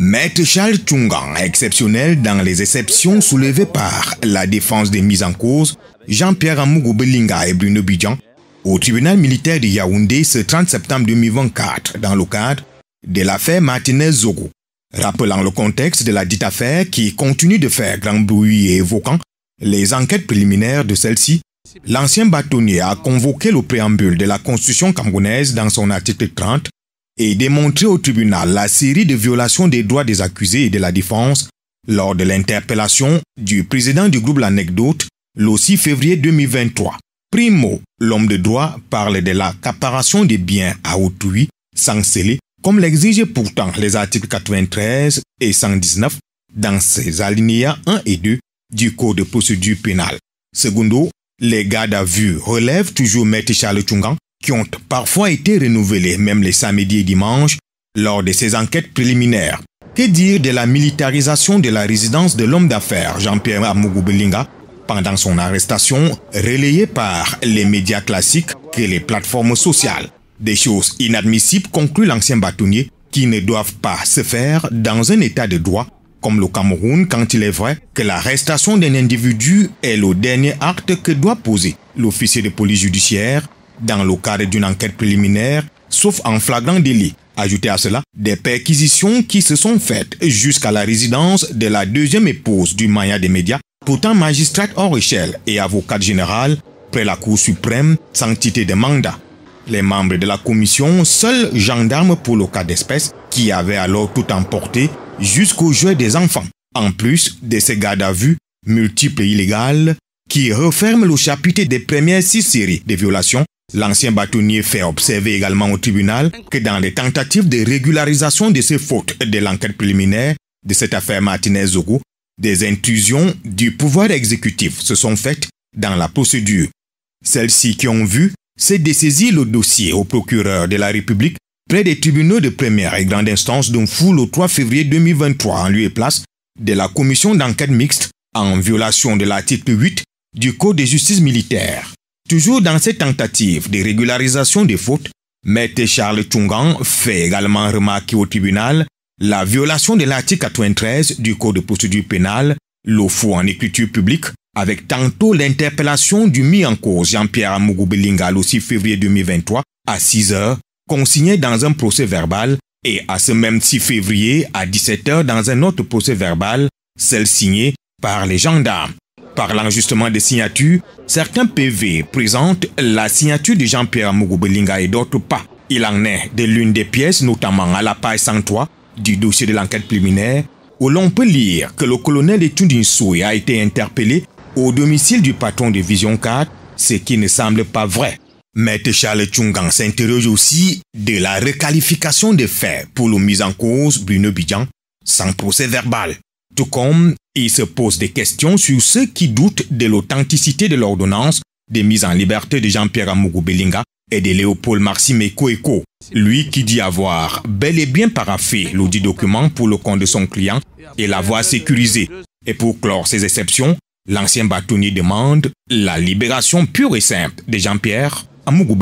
Maître Charles Tungan exceptionnel dans les exceptions soulevées par la défense des mises en cause, Jean-Pierre Amougou Belinga et Bruno Bidjan, au tribunal militaire de Yaoundé ce 30 septembre 2024 dans le cadre de l'affaire Martinez-Zogo. Rappelant le contexte de la dite affaire qui continue de faire grand bruit et évoquant les enquêtes préliminaires de celle-ci, l'ancien bâtonnier a convoqué le préambule de la Constitution camerounaise dans son article 30 et démontrer au tribunal la série de violations des droits des accusés et de la défense lors de l'interpellation du président du groupe L'Anecdote le 6 février 2023. Primo, l'homme de droit parle de la l'accaparation des biens à autrui sans sceller, comme l'exigent pourtant les articles 93 et 119 dans ses alinéas 1 et 2 du Code de procédure pénale. Secondo, les gardes à vue relèvent toujours M. Charles qui ont parfois été renouvelés, même les samedis et dimanches, lors de ces enquêtes préliminaires. Que dire de la militarisation de la résidence de l'homme d'affaires Jean-Pierre Belinga pendant son arrestation, relayée par les médias classiques et les plateformes sociales Des choses inadmissibles, conclut l'ancien bâtonnier, qui ne doivent pas se faire dans un état de droit comme le Cameroun quand il est vrai que l'arrestation d'un individu est le dernier acte que doit poser l'officier de police judiciaire dans le cadre d'une enquête préliminaire, sauf en flagrant délit. Ajouté à cela des perquisitions qui se sont faites jusqu'à la résidence de la deuxième épouse du Maya des médias, pourtant magistrate hors échelle et avocate générale près la Cour suprême sans titre de mandat. Les membres de la commission, seuls gendarmes pour le cas d'espèce, qui avaient alors tout emporté jusqu'au jeu des enfants, en plus de ces gardes à vue multiples et illégales qui referment le chapitre des premières six séries de violations L'ancien bâtonnier fait observer également au tribunal que dans les tentatives de régularisation de ces fautes de l'enquête préliminaire de cette affaire martinez zogou des intrusions du pouvoir exécutif se sont faites dans la procédure. Celles-ci qui ont vu, c'est de le dossier au procureur de la République près des tribunaux de première et grande instance d'un fou le 3 février 2023 en lieu et place de la commission d'enquête mixte en violation de l'article 8 du Code de justice militaire. Toujours dans cette tentative de régularisation des fautes, M. Charles Tungan fait également remarquer au tribunal la violation de l'article 93 du Code de procédure pénale, le faux en écriture publique, avec tantôt l'interpellation du mis en cause Jean-Pierre Amougou Belinga le 6 février 2023 à 6 heures, consigné dans un procès verbal, et à ce même 6 février à 17 heures dans un autre procès verbal, celle signée par les gendarmes parlant justement des signatures, certains PV présentent la signature de Jean-Pierre Mugubelinga et d'autres pas. Il en est de l'une des pièces, notamment à la page 103 du dossier de l'enquête préliminaire, où l'on peut lire que le colonel Etudinsoui a été interpellé au domicile du patron de Vision 4, ce qui ne semble pas vrai. Maître Charles Tchungan s'interroge aussi de la requalification des faits pour la mise en cause Bruno Bidjan sans procès verbal tout comme il se pose des questions sur ceux qui doutent de l'authenticité de l'ordonnance des mises en liberté de Jean-Pierre Amougou Belinga et de Léopold Marcime Koeko, Lui qui dit avoir bel et bien paraffé l'audit document pour le compte de son client et l'avoir sécurisé. Et pour clore ces exceptions, l'ancien bâtonnier demande la libération pure et simple de Jean-Pierre Amougou